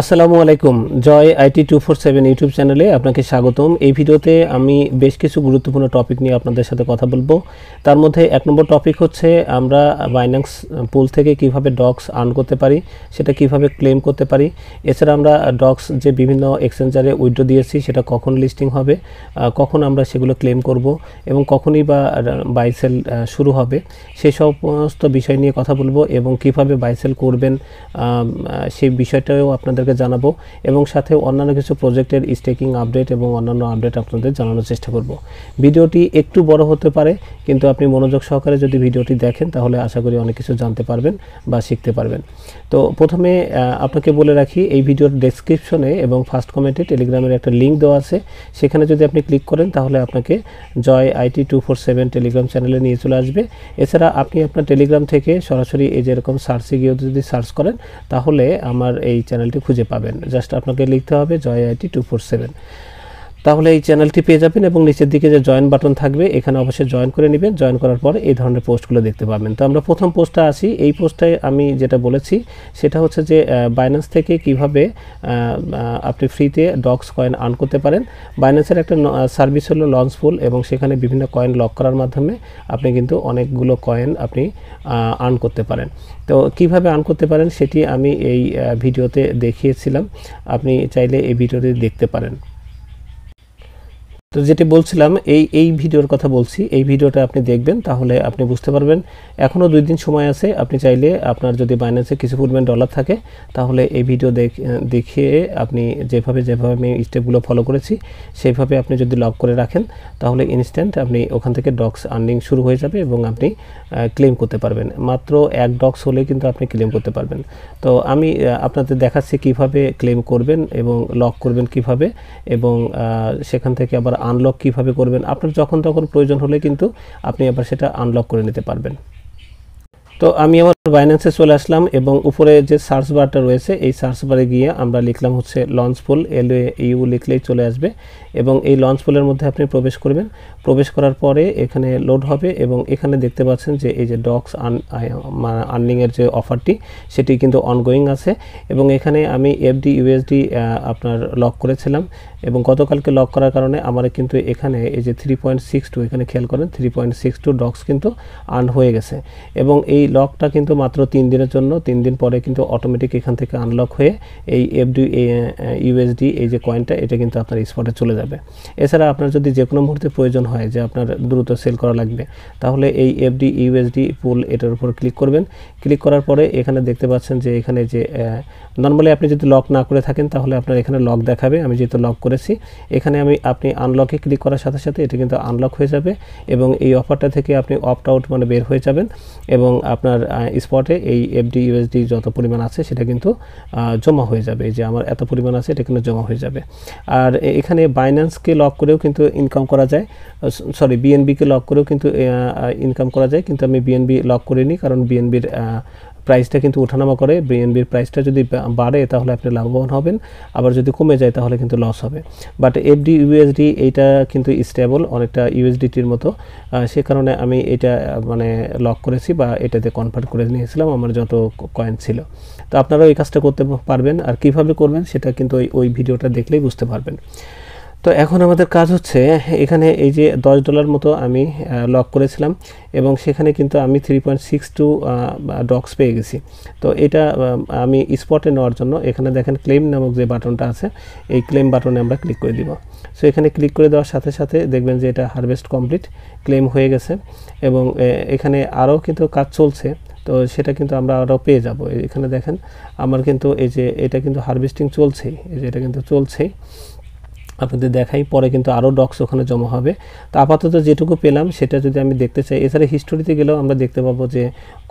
আসসালামু আলাইকুম Joy IT two four seven YouTube চ্যানেলে আপনাকে স্বাগতম এই ভিডিওতে আমি বেশ কিছু গুরুত্বপূর্ণ টপিক নিয়ে আপনাদের সাথে কথা বলবো তার মধ্যে এক নম্বর টপিক হচ্ছে আমরা বাইন্যান্স পুল থেকে কিভাবে ডক্স আর্ন করতে পারি সেটা কিভাবে ক্লেম করতে পারি এছাড়া আমরা ডক্স যে বিভিন্ন এক্সচেঞ্জারে উইড্রো দিয়েছি সেটা কখন লিস্টিং হবে কখন আমরা সেগুলো ক্লেম করব এবং কখনই বা বাইসেল শুরু হবে সেই সমস্ত বিষয় নিয়ে কথা বলবো এবং কিভাবে বাইসেল করবেন সেই বিষয়টাও আপনাদের আপনাদেরকে জানাবো এবং সাথে অন্যান্য কিছু প্রজেক্টের স্টেকিং আপডেট এবং অন্যান্য আপডেট আপনাদের জানানোর চেষ্টা করব ভিডিওটি একটু বড় হতে পারে কিন্তু আপনি মনোযোগ সহকারে যদি ভিডিওটি দেখেন তাহলে আশা করি অনেক কিছু জানতে পারবেন বা শিখতে পারবেন তো প্রথমে আপনাকে বলে রাখি এই ভিডিওর ডেসক্রিপশনে এবং ফার্স্ট কমেন্টে টেলিগ্রামের একটা লিঙ্ক দেওয়া আছে সেখানে যদি আপনি ক্লিক করেন তাহলে আপনাকে Joy IT two four seven Telegram চ্যানেলে নিয়ে চলে আসবে এছাড়া আপনি আপনার টেলিগ্রাম থেকে সরাসরি এই যেরকম সার্চে গিয়ে যদি সার্চ করেন তাহলে আমার এই চ্যানেলটি খুঁজে খুঁজে পাবেন জাস্ট আপনাকে লিখতে হবে Joy IT two four seven তাহলে এই চ্যানেলটি পেয়ে যাবেন এবং নিচের দিকে যে জয়েন বাটন থাকবে এখানে অবশ্যই জয়েন করে নেবেন জয়েন করার পর এই ধরনের পোস্টগুলো দেখতে পাবেন তো আমরা প্রথম পোস্টটা আসি এই পোস্টটায় আমি যেটা বলেছি সেটা হচ্ছে যে বাইন্যান্স থেকে কিভাবে আপনি ফ্রিতে ডক্স কয়েন আর্ন করতে পারেন বাইন্যান্সের একটা সার্ভিস হলো লঞ্চফুল এবং সেখানে বিভিন্ন কয়েন লক করার মাধ্যমে আপনি কিন্তু অনেকগুলো কয়েন আপনি আর্ন করতে পারেন তো কিভাবে আর্ন করতে পারেন সেটি আমি এই ভিডিওতে দেখিয়েছিলাম আপনি চাইলে এই ভিডিওটি দেখতে পারেন তো যেটি বলছিলাম এই এই ভিডিওর কথা বলছি এই ভিডিওটা আপনি দেখবেন তাহলে আপনি বুঝতে পারবেন এখনও দুই দিন সময় আছে আপনি চাইলে আপনার যদি বাইন্যান্সে কিছু পরিমাণ ডলার থাকে তাহলে এই ভিডিও দেখিয়ে আপনি যেভাবে যেভাবে আমি স্টেপগুলো ফলো করেছি সেইভাবে আপনি যদি লক করে রাখেন তাহলে ইনস্ট্যান্ট আপনি ওখান থেকে ডক্স আর্নিং শুরু হয়ে যাবে এবং আপনি ক্লেম করতে পারবেন মাত্র এক ডক্স হলে কিন্তু আপনি ক্লেম করতে পারবেন তো আমি আপনাদের দেখাচ্ছি কিভাবে ক্লেম করবেন এবং লক করবেন কিভাবে এবং সেখান থেকে আবার আনলক কিভাবে করবেন আপনার যখন তখন প্রয়োজন হলে কিন্তু আপনি আবার সেটা আনলক করে নিতে পারবেন তো আমি আমার বাইন্যান্সে চলে আসলাম এবং উপরে যে সার্চ বারটা রয়েছে এই সার্চ বারে গিয়ে আমরা লিখলাম হচ্ছে লঞ্চ পুল এল ইউ লিখলেই চলে আসবে এবং এই লঞ্চ পুলের মধ্যে আপনি প্রবেশ করবেন প্রবেশ করার পরে এখানে লোড হবে এবং এখানে দেখতে পাচ্ছেন যে এই যে ডক্স আর্নিংয়ের যে অফারটি সেটি কিন্তু অনগোয়িং আছে এবং এখানে আমি এফডি ইউএসডি আপনার লক করেছিলাম এবং গতকালকে লক করার কারণে আমার কিন্তু এখানে এই যে থ্রি পয়েন্ট সিক্স টু এখানে খেয়াল করেন three point six two dogs কিন্তু আর্ন হয়ে গেছে এবং এই এই লকটা কিন্তু মাত্র তিন দিনের জন্য তিন দিন পরে কিন্তু অটোমেটিক এখান থেকে আনলক হয়ে এই এফডি ইউএসডি এই যে কয়েনটা এটা কিন্তু আপনার স্পটে চলে যাবে এছাড়া আপনার যদি যে কোনো মুহূর্তে প্রয়োজন হয় যে আপনার দ্রুত সেল করা লাগবে তাহলে এই এফডি ইউএসডি পুল এটার উপর ক্লিক করবেন ক্লিক করার পরে এখানে দেখতে পাচ্ছেন যে এখানে যে নর্মালি আপনি যদি লক না করে থাকেন তাহলে আপনার এখানে লক দেখাবে আমি যেহেতু লক করেছি এখানে আমি আপনি আনলকে ক্লিক করার সাথে সাথে এটা কিন্তু আনলক হয়ে যাবে এবং এই অফারটা থেকে আপনি অপ্ট আউট মানে বের হয়ে যাবেন এবং আপনার স্পটে এই এফডি ইউএসডি যত পরিমাণ আছে সেটা কিন্তু জমা হয়ে যাবে যে আমার এত পরিমাণ আছে এটা কিন্তু জমা হয়ে যাবে আর এখানে বাইন্যান্সকে লক করেও কিন্তু ইনকাম করা যায় সরি বিএনবিকে লক করেও কিন্তু ইনকাম করা যায় কিন্তু আমি বিএনবি লক করিনি কারণ বিএনবির প্রাইসটা কিন্তু ওঠানামা করে বিএনবির প্রাইসটা যদি বাড়ে তাহলে আপনি লাভবান হবেন আবার যদি কমে যায় তাহলে কিন্তু লস হবে বাট এফডি ইউএসডি এইটা কিন্তু স্টেবল অনেকটা ইউএসডিটির মতো সে কারণে আমি এটা মানে লক করেছি বা এটাতে কনভার্ট করে নিয়েছিলাম আমার যত কয়েন ছিল তো আপনারাও এই কাজটা করতে পারবেন আর কিভাবে করবেন সেটা কিন্তু ওই ওই ভিডিওটা দেখলেই বুঝতে পারবেন তো এখন আমাদের কাজ হচ্ছে এখানে এই যে দশ ডলার মতো আমি লক করেছিলাম এবং সেখানে কিন্তু আমি three point six two dogs পেয়ে গেছি তো এটা আমি স্পটে নেওয়ার জন্য এখানে দেখেন ক্লেম নামক যে বাটনটা আছে এই ক্লেম বাটনে আমরা ক্লিক করে দিব সো এখানে ক্লিক করে দেওয়ার সাথে সাথে দেখবেন যে এটা হারভেস্ট কমপ্লিট ক্লেম হয়ে গেছে এবং এখানে আরও কিন্তু কাজ চলছে তো সেটা কিন্তু আমরা আরও পেয়ে যাব এখানে দেখেন আমার কিন্তু এই যে এটা কিন্তু হারভেস্টিং চলছেই এই যে এটা কিন্তু চলছেই আপনাদের দেখাই পরে কিন্তু আরও ডক্স ওখানে জমা হবে তো আপাতত যেটুকু পেলাম সেটা যদি আমি দেখতে চাই এছাড়া হিস্টোরিতে গেলেও আমরা দেখতে পাবো যে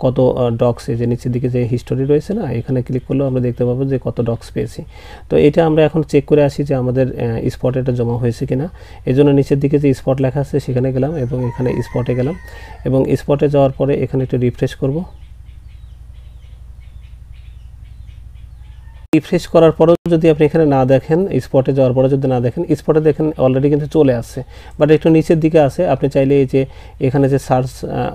কত ডক্স যে নিচের দিকে যে হিস্টোরি রয়েছে না এখানে ক্লিক করলেও আমরা দেখতে পাবো যে কত ডক্স পেয়েছি তো এটা আমরা এখন চেক করে আসি যে আমাদের স্পটে এটা জমা হয়েছে কিনা এই জন্য নিচের দিকে যে স্পট লেখা আছে সেখানে গেলাম এবং এখানে স্পটে গেলাম এবং স্পটে যাওয়ার পরে এখানে একটু রিফ্রেশ করবো রিফ্রেশ করার পরেও যদি আপনি এখানে না দেখেন স্পটে যাওয়ার পরে যদি না দেখেন স্পটে দেখেন অলরেডি কিন্তু চলে আসছে বাট একটু নিচের দিকে আছে আপনি চাইলে এই যে এখানে যে সার্চ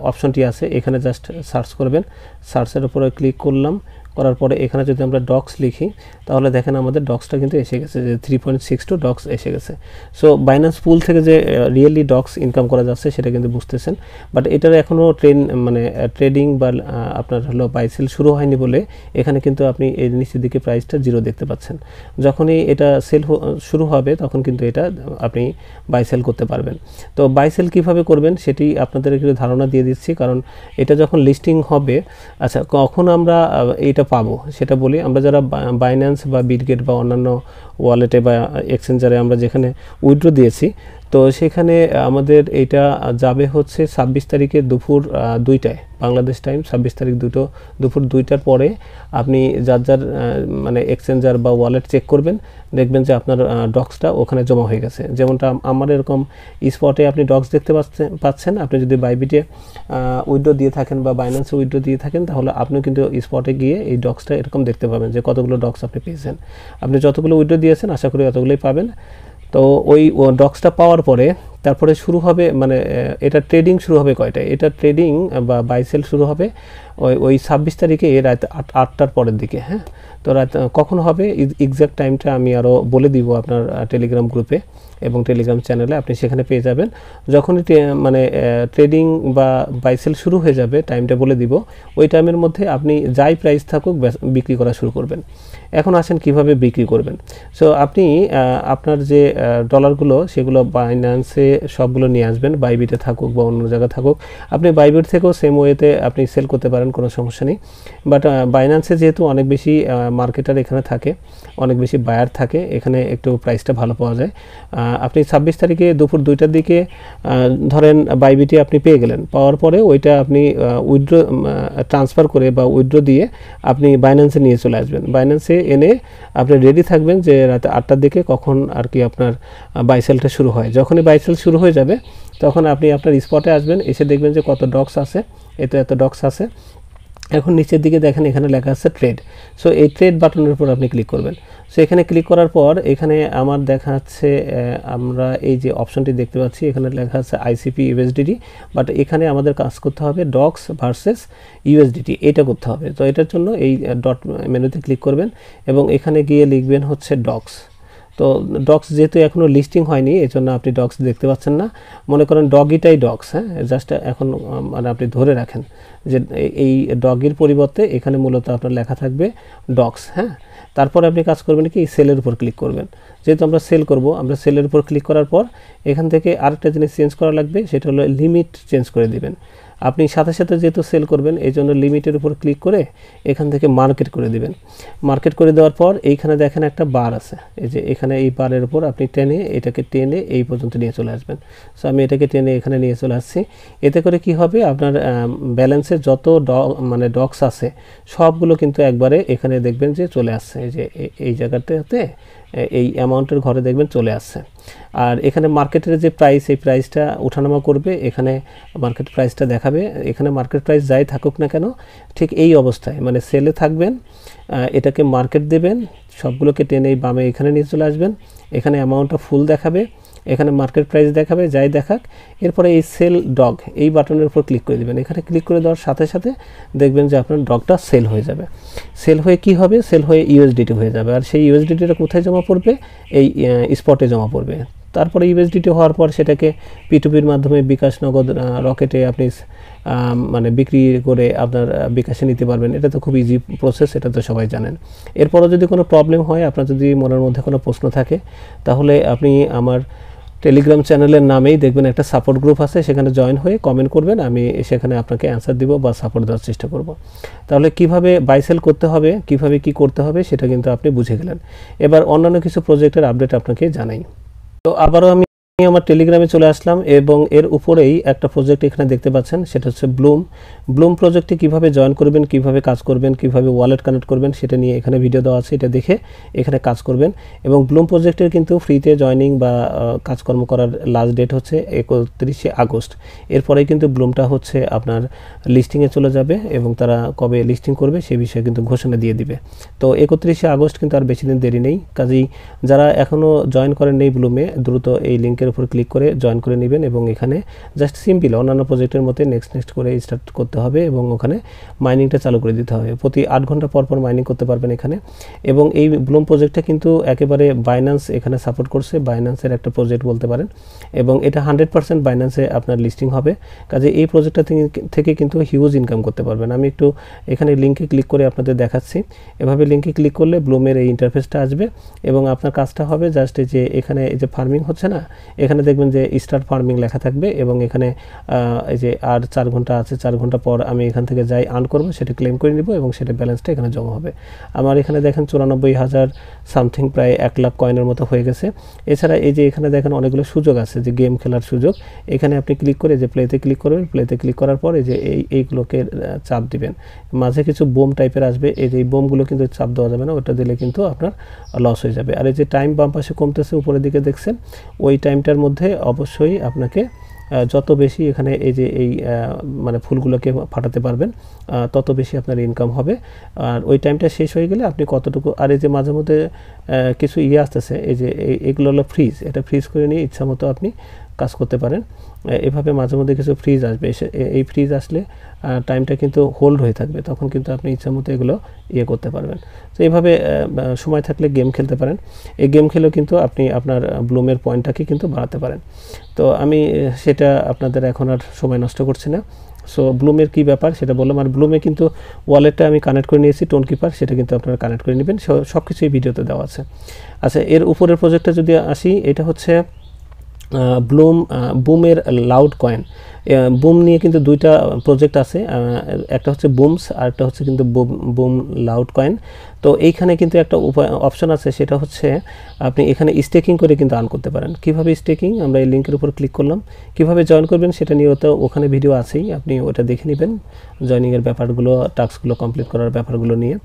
অপশনটি আছে এখানে জাস্ট সার্চ করবেন সার্চের উপরে ক্লিক করলাম করার পরে এখানে যদি আমরা ডক্স লিখি তাহলে দেখেন আমাদের ডক্সটা কিন্তু এসে গেছে যে three point six two dogs এসে গেছে সো বাইন্যান্স পুল থেকে যে রিয়েলি ডক্স ইনকাম করা যাচ্ছে সেটা কিন্তু বুঝতেছেন বাট এটার এখনও ট্রেন মানে ট্রেডিং বা আপনার হলো বাইসেল শুরু হয়নি বলে এখানে কিন্তু আপনি এর নিচের দিকে প্রাইসটা জিরো দেখতে পাচ্ছেন যখনই এটা সেল শুরু হবে তখন কিন্তু এটা আপনি বাইসেল করতে পারবেন তো বাইসেল কিভাবে করবেন সেটি আপনাদের একটু ধারণা দিয়ে দিচ্ছি কারণ এটা যখন লিস্টিং হবে আচ্ছা কখন আমরা এইটা পাবো সেটা বলি আমরা যারা বাইন্যান্স বা বিটগেট বা অন্যান্য ওয়ালেটে বা এক্সচেঞ্জারে আমরা যেখানে উইড্রো দিয়েছি তো সেখানে আমাদের এটা যাবে হচ্ছে ছাব্বিশ তারিখে দুপুর দুইটায় বাংলাদেশ টাইম ছাব্বিশ তারিখ দুটো দুপুর দুইটার পরে আপনি যার যার মানে এক্সচেঞ্জার বা ওয়ালেট চেক করবেন দেখবেন যে আপনার ডক্সটা ওখানে জমা হয়ে গেছে যেমনটা আমার এরকম স্পটে আপনি ডক্স দেখতে পাচ্ছেন আপনি যদি বাইবিটে উইড্রো দিয়ে থাকেন বা বাইন্যান্সে উইড্রো দিয়ে থাকেন তাহলে আপনিও কিন্তু স্পটে গিয়ে এই ডক্সটা এরকম দেখতে পাবেন যে কতগুলো ডক্স আপনি পেয়েছেন আপনি যতগুলো উইড্রো দিয়েছেন আশা করি অতগুলোই পাবেন তো ওই ডক্সটা পাওয়ার পরে তারপরে শুরু হবে মানে এটা ট্রেডিং শুরু হবে কয়টায় এটা ট্রেডিং বা বাইসেল শুরু হবে ওই ওই ছাব্বিশ তারিখে রাত আট আটটার পরের দিকে হ্যাঁ তো রাত কখন হবে এক্স্যাক্ট টাইমটা আমি আরও বলে দিব আপনার টেলিগ্রাম গ্রুপে এবং টেলিগ্রাম চ্যানেলে আপনি সেখানে পেয়ে যাবেন যখনই মানে ট্রেডিং বা বাইসেল শুরু হয়ে যাবে টাইমটা বলে দিব ওই টাইমের মধ্যে আপনি যাই প্রাইস থাকুক বিক্রি করা শুরু করবেন এখন আসেন কিভাবে বিক্রি করবেন সো আপনি আপনার যে ডলারগুলো সেগুলো বাইন্যান্সে সবগুলো নিয়ে আসবেন বাইবিতে থাকুক বা অন্য জায়গায় থাকুক আপনি বাইবিট থেকেও সেম ওয়েতে আপনি সেল করতে পারেন কোনো সমস্যা নেই বাট বাইন্যান্সে যেহেতু অনেক বেশি মার্কেটার এখানে থাকে অনেক বেশি বায়ার থাকে এখানে একটু প্রাইসটা ভালো পাওয়া যায় আপনি ছাব্বিশ তারিখে দুপুর দুইটার দিকে ধরেন বাইবিটি আপনি পেয়ে গেলেন পাওয়ার পরে ওইটা আপনি উইড্রো ট্রান্সফার করে বা উইড্রো দিয়ে আপনি বাইন্যান্সে নিয়ে চলে আসবেন বাইন্যান্সে এনে আপনি রেডি থাকবেন যে রাতে আটটার দিকে কখন আর কি আপনার বাইসেলটা শুরু হয় যখনই বাইসেল শুরু হয়ে যাবে তখন আপনি আপনার স্পটে আসবেন এসে দেখবেন যে কত ডক্স আছে এত এত ডক্স আছে এখন নিচের দিকে দেখেন এখানে লেখা আছে ট্রেড সো এই ট্রেড বাটনের উপর আপনি ক্লিক করবেন সো এখানে ক্লিক করার পর এখানে আমার দেখা যাচ্ছে আমরা এই যে অপশনটি দেখতে পাচ্ছি এখানে লেখা আছে আইসিপি ইউএসডিটি বাট এখানে আমাদের কাজ করতে হবে ডক্স ভার্সেস ইউএসডিটি এটা করতে হবে তো এটার জন্য এই ডট মেনুতে ক্লিক করবেন এবং এখানে গিয়ে লিখবেন হচ্ছে ডক্স তো ডক্স যেহেতু এখনও লিস্টিং হয়নি এই জন্য আপনি ডক্স দেখতে পাচ্ছেন না মনে করেন ডগিটাই ডক্স হ্যাঁ জাস্ট এখন মানে আপনি ধরে রাখেন যে এই ডগির পরিবর্তে এখানে মূলত আপনার লেখা থাকবে ডক্স হ্যাঁ তারপরে আপনি কাজ করবেন কি সেলের উপর ক্লিক করবেন যেহেতু আমরা সেল করব আমরা সেলের উপর ক্লিক করার পর এখান থেকে আরেকটা জিনিস চেঞ্জ করা লাগবে সেটা হলো লিমিট চেঞ্জ করে দেবেন আপনি সাথে সাথে যেহেতু সেল করবেন এই জন্য লিমিটের উপর ক্লিক করে এখান থেকে মার্কেট করে দিবেন মার্কেট করে দেওয়ার পর এইখানে দেখেন একটা বার আছে এই যে এখানে এই বারের উপর আপনি টেনে এটাকে টেনে এই পর্যন্ত নিয়ে চলে আসবেন সো আমি এটাকে টেনে এখানে নিয়ে চলে আসছি এতে করে কি হবে আপনার ব্যালেন্সে যত ড মানে ডক্স আছে সবগুলো কিন্তু একবারে এখানে দেখবেন যে চলে আসছে এই যে এই জায়গাটাতে এই অ্যামাউন্টের ঘরে দেখবেন চলে আসছে আর এখানে মার্কেটের যে প্রাইস এই প্রাইসটা ওঠানামা করবে এখানে মার্কেট প্রাইসটা দেখাবে এখানে মার্কেট প্রাইস যাই থাকুক না কেন ঠিক এই অবস্থায় মানে সেলে থাকবেন এটাকে মার্কেট দেবেন সবগুলোকে টেনে এই বামে এখানে নিয়ে চলে আসবেন এখানে অ্যামাউন্টটা ফুল দেখাবে এখানে মার্কেট প্রাইস দেখাবে যাই দেখাক এরপরে এই সেল ডগ এই বাটনের উপর ক্লিক করে দেবেন এখানে ক্লিক করে দেওয়ার সাথে সাথে দেখবেন যে আপনার ডগটা সেল হয়ে যাবে সেল হয়ে কি হবে সেল হয়ে ইউএসডিটি হয়ে যাবে আর সেই ইউএসডিটিটা কোথায় জমা পড়বে এই স্পটে জমা পড়বে তারপরে ইউএসডিটি হওয়ার পর সেটাকে পিটুপির মাধ্যমে বিকাশ নগদ রকেটে আপনি মানে বিক্রি করে আপনার বিকাশে নিতে পারবেন এটা তো খুব ইজি প্রসেস এটা তো সবাই জানেন এরপরও যদি কোনো প্রবলেম হয় আপনার যদি মনের মধ্যে কোনো প্রশ্ন থাকে তাহলে আপনি আমার টেলিগ্রাম চ্যানেলের নামেই দেখবেন একটা সাপোর্ট গ্রুপ আছে সেখানে জয়েন হয়ে কমেন্ট করবেন আমি সেখানে আপনাকে অ্যান্সার দিব বা সাপোর্ট দেওয়ার চেষ্টা করব তাহলে কিভাবে বাইসেল করতে হবে কিভাবে কি করতে হবে সেটা কিন্তু আপনি বুঝে গেলেন এবার অন্যান্য কিছু প্রজেক্টের আপডেট আপনাকে জানাই তো আবারও আমি আমি আমার টেলিগ্রামে চলে আসলাম এবং এর উপরেই একটা প্রজেক্ট এখানে দেখতে পাচ্ছেন সেটা হচ্ছে ব্লুম ব্লুম প্রজেক্টে কিভাবে জয়েন করবেন কিভাবে কাজ করবেন কিভাবে ওয়ালেট কানেক্ট করবেন সেটা নিয়ে এখানে ভিডিও দেওয়া আছে এটা দেখে এখানে কাজ করবেন এবং ব্লুম প্রজেক্টের কিন্তু ফ্রিতে জয়নিং বা কাজকর্ম করার লাস্ট ডেট হচ্ছে একত্রিশে আগস্ট এরপরেই কিন্তু ব্লুমটা হচ্ছে আপনার লিস্টিংয়ে চলে যাবে এবং তারা কবে লিস্টিং করবে সে বিষয়ে কিন্তু ঘোষণা দিয়ে দিবে তো একত্রিশে আগস্ট কিন্তু আর বেশি দিন দেরি নেই কাজেই যারা এখনও জয়েন করেন এই ব্লুমে দ্রুত এই লিঙ্কের প্রজেক্টের উপর ক্লিক করে জয়েন করে নেবেন এবং এখানে জাস্ট সিম্পল অন্যান্য প্রজেক্টের মধ্যে নেক্সট নেক্সট করে স্টার্ট করতে হবে এবং ওখানে মাইনিংটা চালু করে দিতে হবে প্রতি আট ঘন্টা পর পর মাইনিং করতে পারবেন এখানে এবং এই ব্লুম প্রজেক্টটা কিন্তু একেবারে বাইন্যান্স এখানে সাপোর্ট করছে বাইন্যান্সের একটা প্রজেক্ট বলতে পারেন এবং এটা হান্ড্রেড পার্সেন্ট বাইন্যান্সে আপনার লিস্টিং হবে কাজে এই প্রজেক্টটা থেকে কিন্তু হিউজ ইনকাম করতে পারবেন আমি একটু এখানে লিঙ্কে ক্লিক করে আপনাদের দেখাচ্ছি এভাবে লিঙ্কে ক্লিক করলে ব্লুমের এই ইন্টারফেসটা আসবে এবং আপনার কাজটা হবে জাস্ট এই যে এখানে এই যে ফার্মিং হচ্ছে না এখানে দেখবেন যে স্টার ফার্মিং লেখা থাকবে এবং এখানে এই যে আর চার ঘন্টা আছে চার ঘন্টা পর আমি এখান থেকে যাই আর্ন করবো সেটা ক্লেম করে নিব এবং সেটা ব্যালেন্সটা এখানে জমা হবে আমার এখানে দেখেন চুরানব্বই হাজার সামথিং প্রায় এক লাখ কয়েনের মতো হয়ে গেছে এছাড়া এই যে এখানে দেখেন অনেকগুলো সুযোগ আছে যে গেম খেলার সুযোগ এখানে আপনি ক্লিক করে যে প্লেতে ক্লিক করবেন প্লেতে ক্লিক করার পর এই যে এই এইগুলোকে চাপ দিবেন মাঝে কিছু বোম টাইপের আসবে এই যে এই বোমগুলো কিন্তু চাপ দেওয়া যাবে না ওটা দিলে কিন্তু আপনার লস হয়ে যাবে আর এই যে টাইম বাম পাশে কমতেছে উপরের দিকে দেখছেন ওই টাইমটা এটার মধ্যে অবশ্যই আপনাকে যত বেশি এখানে এই যে এই মানে ফুলগুলোকে ফাটাতে পারবেন তত বেশি আপনার ইনকাম হবে আর ওই টাইমটা শেষ হয়ে গেলে আপনি কতটুকু আর এই যে মাঝে মধ্যে কিছু ইয়ে আসতেছে এই যে এগুলো হলো ফ্রিজ এটা ফ্রিজ করে নিয়ে ইচ্ছা মতো আপনি কাজ করতে পারেন এভাবে মাঝে মধ্যে কিছু ফ্রিজ আসবে এই ফ্রিজ আসলে টাইমটা কিন্তু হোল্ড হয়ে থাকবে তখন কিন্তু আপনি ইচ্ছা মতো এগুলো ইয়ে করতে পারবেন তো এইভাবে সময় থাকলে গেম খেলতে পারেন এই গেম খেলেও কিন্তু আপনি আপনার ব্লুমের পয়েন্টটাকে কিন্তু বাড়াতে পারেন তো আমি সেটা আপনাদের এখন আর সময় নষ্ট করছি না সো ব্লুমের কী ব্যাপার সেটা বললাম আর ব্লুমে কিন্তু ওয়ালেটটা আমি কানেক্ট করে নিয়েছি টোন কিপার সেটা কিন্তু আপনারা কানেক্ট করে নেবেন সব কিছুই ভিডিওতে দেওয়া আছে আচ্ছা এর উপরের প্রজেক্টটা যদি আসি এটা হচ্ছে ব্লুম বুমের লাউড কয়েন বুম নিয়ে কিন্তু দুইটা প্রজেক্ট আছে একটা হচ্ছে বুমস আর একটা হচ্ছে কিন্তু বুম বুম লাউড কয়েন তো এইখানে কিন্তু একটা উপায় অপশন আছে সেটা হচ্ছে আপনি এখানে স্টেকিং করে কিন্তু আর্ন করতে পারেন কিভাবে স্টেকিং আমরা এই লিঙ্কের উপর ক্লিক করলাম কিভাবে জয়েন করবেন সেটা নিয়ে তো ওখানে ভিডিও আছেই আপনি ওটা দেখে নেবেন জয়নিংয়ের ব্যাপারগুলো টাস্কগুলো কমপ্লিট করার ব্যাপারগুলো নিয়ে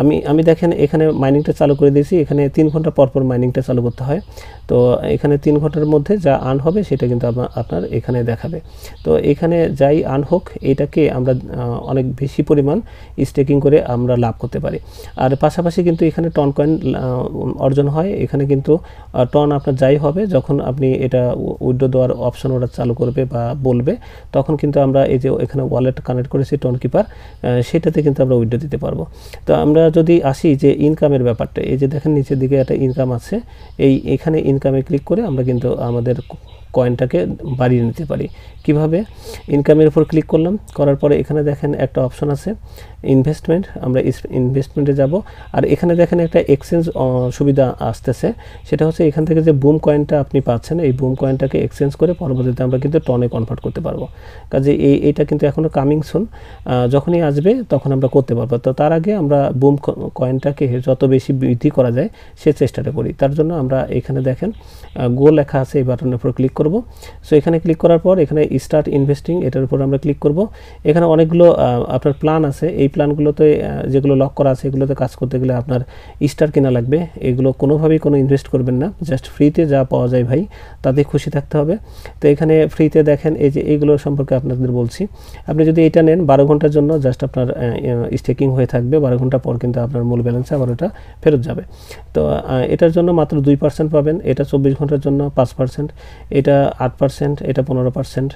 আমি আমি দেখেন এখানে মাইনিংটা চালু করে দিয়েছি এখানে তিন ঘন্টা পরপর মাইনিংটা চালু করতে হয় তো এখানে তিন ঘন্টার মধ্যে যা আর্ন হবে সেটা কিন্তু আপনার এখানে দেখাবে তো এখানে যাই আর্ন হোক এটাকে আমরা অনেক বেশি পরিমাণ স্টেকিং করে আমরা লাভ করতে পারি আর আর পাশাপাশি কিন্তু এখানে টন কয়েন অর্জন হয় এখানে কিন্তু টন আপনার যাই হবে যখন আপনি এটা উইড্রো দেওয়ার অপশন ওরা চালু করবে বা বলবে তখন কিন্তু আমরা এই যে এখানে ওয়ালেট কানেক্ট করেছি টন কিপার সেটাতে কিন্তু আমরা উইড্রো দিতে পারবো তো আমরা যদি আসি যে ইনকামের ব্যাপারটা এই যে দেখেন নিচের দিকে একটা ইনকাম আছে এই এখানে ইনকামে ক্লিক করে আমরা কিন্তু আমাদের কয়েনটাকে বাড়িয়ে নিতে পারি কিভাবে ইনকামের উপর ক্লিক করলাম করার পরে এখানে দেখেন একটা অপশন আছে ইনভেস্টমেন্ট আমরা ইনভেস্টমেন্টে যাব আর এখানে দেখেন একটা এক্সচেঞ্জ সুবিধা আসতেছে সেটা হচ্ছে এখান থেকে যে বুম কয়েনটা আপনি পাচ্ছেন এই বুম কয়েনটাকে এক্সচেঞ্জ করে পরবর্তীতে আমরা কিন্তু টনে কনভার্ট করতে পারবো কাজে এই এইটা কিন্তু এখনও কামিং সুন যখনই আসবে তখন আমরা করতে পারবো তো তার আগে আমরা বুম কয়েনটাকে যত বেশি বৃদ্ধি করা যায় সে চেষ্টাটা করি তার জন্য আমরা এখানে দেখেন গো লেখা আছে এই বাটনের উপর ক্লিক করব সো এখানে ক্লিক করার পর এখানে স্টার্ট ইনভেস্টিং এটার উপর আমরা ক্লিক করব এখানে অনেকগুলো আপনার প্ল্যান আছে এই প্ল্যানগুলোতে যেগুলো লক করা আছে এগুলোতে কাজ করতে গেলে আপনার স্টার কেনা লাগবে এগুলো কোনোভাবেই কোনো ইনভেস্ট করবেন না জাস্ট ফ্রিতে যা পাওয়া যায় ভাই তাতে খুশি থাকতে হবে তো এখানে ফ্রিতে দেখেন এই যে এইগুলো সম্পর্কে আপনাদের বলছি আপনি যদি এটা নেন বারো ঘন্টার জন্য জাস্ট আপনার স্টেকিং হয়ে থাকবে বারো ঘন্টা পর কিন্তু আপনার মূল ব্যালেন্সে আবার ওটা ফেরত যাবে তো এটার জন্য মাত্র দুই পার্সেন্ট পাবেন এটা চব্বিশ ঘন্টার জন্য পাঁচ পার্সেন্ট এটা এটা আট পার্সেন্ট এটা পনেরো পার্সেন্ট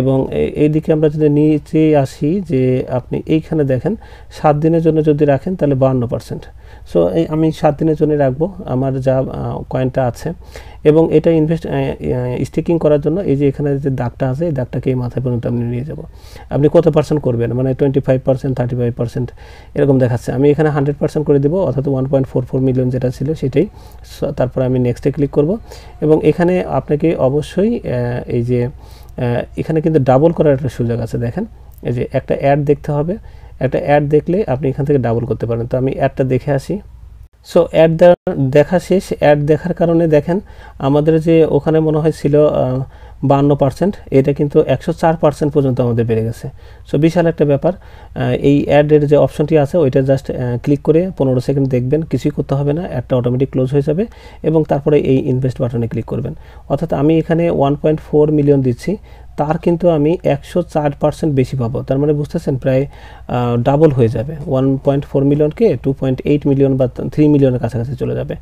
এবং এই দিকে আমরা যদি নিচে আসি যে আপনি এইখানে দেখেন সাত দিনের জন্য যদি রাখেন তাহলে বাহান্ন পার্সেন্ট সো এই আমি সাত দিনের জন্য রাখবো আমার যা কয়েনটা আছে এবং এটা ইনভেস্ট স্টিকিং করার জন্য এই যে এখানে যে দাগটা আছে এই দাগটাকে এই মাথায় পর্যন্ত আপনি নিয়ে যাব আপনি কত পার্সেন্ট করবেন মানে twenty five percent thirty five percent এরকম দেখাচ্ছে আমি এখানে হান্ড্রেড পার্সেন্ট করে দেবো অর্থাৎ one point four four million যেটা ছিল সেটাই তারপর আমি নেক্সটে ক্লিক করব এবং এখানে আপনাকে অবশ্যই এই যে এখানে কিন্তু ডাবল করার একটা সুযোগ আছে দেখেন এই যে একটা অ্যাড দেখতে হবে একটা অ্যাড দেখলে আপনি এখান থেকে ডাবল করতে পারেন তো আমি অ্যাডটা দেখে আসি সো অ্যাড দেখা শেষ অ্যাড দেখার কারণে দেখেন আমাদের যে ওখানে মনে হয় ছিল বান্ন পার্সেন্ট এটা কিন্তু একশো চার পার্সেন্ট পর্যন্ত আমাদের বেড়ে গেছে সো বিশাল একটা ব্যাপার এই অ্যাডের যে অপশনটি আছে ওইটা জাস্ট ক্লিক করে পনেরো সেকেন্ড দেখবেন কিছুই করতে হবে না অ্যাডটা অটোমেটিক ক্লোজ হয়ে যাবে এবং তারপরে এই ইনভেস্ট বাটনে ক্লিক করবেন অর্থাৎ আমি এখানে ওয়ান পয়েন্ট ফোর মিলিয়ন দিচ্ছি তার কিন্তু আমি একশো চার পার্সেন্ট বেশি পাবো তার মানে বুঝতেছেন প্রায় ডাবল হয়ে যাবে ওয়ান পয়েন্ট ফোর মিলিয়নকে টু পয়েন্ট এইট মিলিয়ন বা থ্রি মিলিয়নের কাছাকাছি চলে যাবে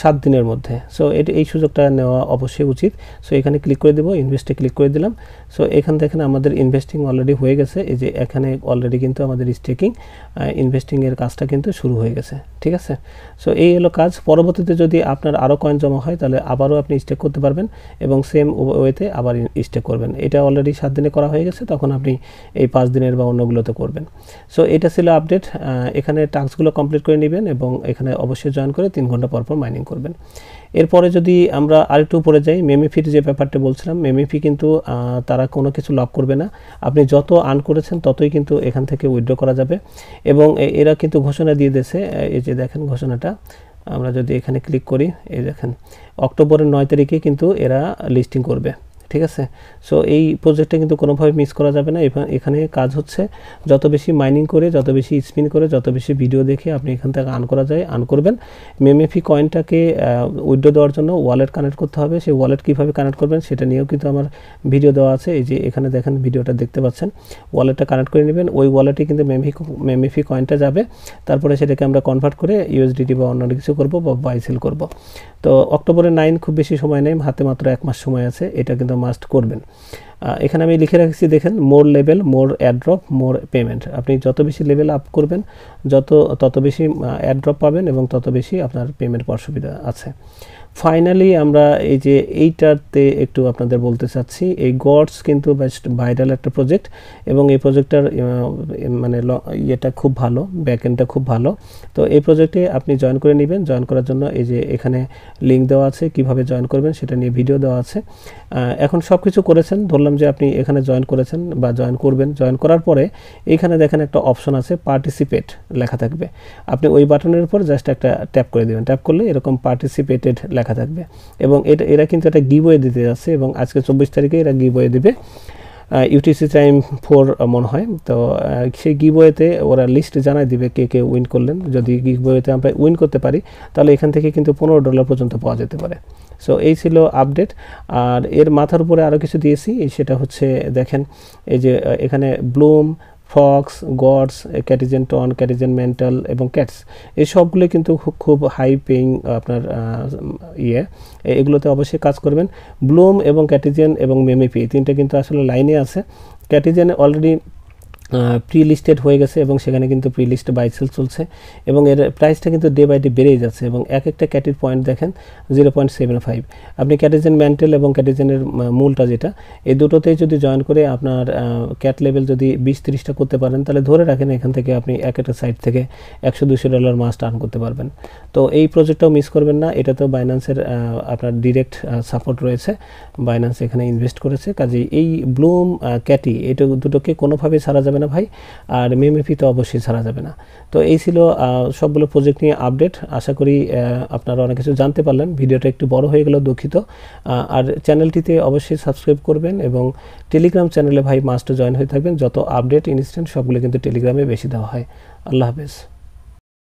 সাত দিনের মধ্যে সো এটি এই সুযোগটা নেওয়া অবশ্যই উচিত সো এখানে ক্লিক করে দেবো ইনভেস্টে ক্লিক করে দিলাম সো এখান থেকে আমাদের ইনভেস্টিং অলরেডি হয়ে গেছে এই যে এখানে অলরেডি কিন্তু আমাদের স্টেকিং ইনভেস্টিংয়ের কাজটা কিন্তু শুরু হয়ে গেছে ঠিক আছে সো এই হলো কাজ পরবর্তীতে যদি আপনার আরও কয়েন জমা হয় তাহলে আবারও আপনি স্টেক করতে পারবেন এবং সেম ওয়েতে আবার স্টেক করবেন এটা অলরেডি সাত দিনে করা হয়ে গেছে তখন আপনি এই পাঁচ দিনের বা অন্যগুলোতে করবেন সো এটা ছিল আপডেট এখানে টাস্কগুলো কমপ্লিট করে নেবেন এবং এখানে অবশ্যই জয়েন করে তিন ঘন্টা পরপর মাইনিং করবেন এরপরে যদি আমরা আরেকটু উপরে যাই মেমিফির যে ব্যাপারটা বলছিলাম মেমিফি কিন্তু তারা কোনো কিছু লক করবে না আপনি যত আর্ন করেছেন ততই কিন্তু এখান থেকে উইথড্র করা যাবে এবং এরা কিন্তু ঘোষণা দিয়ে দিয়েছে এই যে দেখেন ঘোষণাটা আমরা যদি এখানে ক্লিক করি এই দেখেন অক্টোবরের নয় তারিখে কিন্তু এরা লিস্টিং করবে ঠিক আছে সো এই প্রজেক্টটা কিন্তু কোনোভাবে মিস করা যাবে না এখানে কাজ হচ্ছে যত বেশি মাইনিং করে যত বেশি স্পিন করে যত বেশি ভিডিও দেখে আপনি এখান থেকে আর্ন করা যায় আর্ন করবেন মেমএফি কয়েনটাকে উইড্রো দেওয়ার জন্য ওয়ালেট কানেক্ট করতে হবে সেই ওয়ালেট কীভাবে কানেক্ট করবেন সেটা নিয়েও কিন্তু আমার ভিডিও দেওয়া আছে এই যে এখানে দেখেন ভিডিওটা দেখতে পাচ্ছেন ওয়ালেটটা কানেক্ট করে নেবেন ওই ওয়ালেটে কিন্তু মেমফি মেমএফি কয়েনটা যাবে তারপরে সেটাকে আমরা কনভার্ট করে ইউএসডিটি বা অন্য কিছু করবো বা বাইসেল করব তো অক্টোবরের নাইন খুব বেশি সময় নেই হাতে মাত্র এক মাস সময় আছে এটা কিন্তু মাস্ট করবেন এখানে আমি লিখে রাখছি দেখেন more level more airdrop more payment আপনি যত বেশি লেভেল আপ করবেন যত তত বেশি অ্যাড্রপ পাবেন এবং তত বেশি আপনার পেমেন্ট পাওয়ার সুবিধা আছে ফাইনালি আমরা এই যে এইটাতে একটু আপনাদের বলতে চাচ্ছি এই গডস কিন্তু বেস্ট ভাইরাল একটা প্রজেক্ট এবং এই প্রজেক্টটার মানে ইয়েটা খুব ভালো ব্যাকএন্ডটা খুব ভালো তো এই প্রজেক্টে আপনি জয়েন করে নেবেন জয়েন করার জন্য এই যে এখানে লিঙ্ক দেওয়া আছে কিভাবে জয়েন করবেন সেটা নিয়ে ভিডিও দেওয়া আছে এখন সব কিছু করেছেন ধরলাম যে আপনি এখানে জয়েন করেছেন বা জয়েন করবেন জয়েন করার পরে এইখানে দেখেন একটা অপশন আছে পার্টিসিপেট লেখা থাকবে আপনি ওই বাটনের উপর জাস্ট একটা ট্যাপ করে দেবেন ট্যাপ করলে এরকম পার্টিসিপেটেড লেখা থাকবে এবং এটা এরা কিন্তু একটা গিবয়ে দিতে যাচ্ছে এবং আজকে চব্বিশ তারিখে এরা গিবয়ে দেবে ইউটিসি টাইম ফোর মনে হয় তো সেই গিবয়েতে ওরা লিস্ট জানাই দিবে কে কে উইন করলেন যদি গিবয়েতে আমরা উইন করতে পারি তাহলে এখান থেকে কিন্তু পনেরো ডলার পর্যন্ত পাওয়া যেতে পারে সো এই ছিল আপডেট আর এর মাথার উপরে আরও কিছু দিয়েছি সেটা হচ্ছে দেখেন এই যে এখানে Blum fox gods Catizen TON Catizen mental এবং ক্যাটস এই সবগুলো কিন্তু খুব খুব হাই পেইং আপনার ইয়ে এগুলোতে অবশ্যই কাজ করবেন ব্লুম এবং ক্যাটিজেন এবং মেমিপি তিনটা কিন্তু আসলে লাইনে আছে ক্যাটিজেনে অলরেডি প্রি লিস্টেড হয়ে গেছে এবং সেখানে কিন্তু প্রি লিস্টে বাইসেল চলছে এবং এর প্রাইসটা কিন্তু ডে বাই ডে বেড়েই যাচ্ছে এবং এক একটা ক্যাটের পয়েন্ট দেখেন জিরো পয়েন্ট সেভেন ফাইভ আপনি ক্যাটেজেন ম্যান্টেল এবং ক্যাটেজেনের মূলটা যেটা এই দুটোতেই যদি জয়েন করে আপনার ক্যাট লেভেল যদি বিশ তিরিশটা করতে পারেন তাহলে ধরে রাখেন এখান থেকে আপনি এক একটা সাইট থেকে একশো দুশো ডলার মাস টার্ন করতে পারবেন তো এই প্রজেক্টটাও মিস করবেন না এটা তো বাইন্যান্সের আপনার ডিরেক্ট সাপোর্ট রয়েছে বাইন্যান্স এখানে ইনভেস্ট করেছে কাজে এই ব্লুম ক্যাটি এটা দুটোকে কোনোভাবেই সারা যাবে না ভাই আর মেমএপি তো অবশ্যই ছাড়া যাবে না তো এই ছিল সবগুলো প্রজেক্ট নিয়ে আপডেট আশা করি আপনারা অনেক কিছু জানতে পারলেন ভিডিওটা একটু বড় হয়ে গেল দুঃখিত আর চ্যানেলটিতে অবশ্যই সাবস্ক্রাইব করবেন এবং টেলিগ্রাম চ্যানেলে ভাই মাস্টার জয়েন হয়ে থাকবেন যত আপডেট ইনস্ট্যান্ট সবগুলো কিন্তু টেলিগ্রামে বেশি দেওয়া হয় আল্লাহ হাফেজ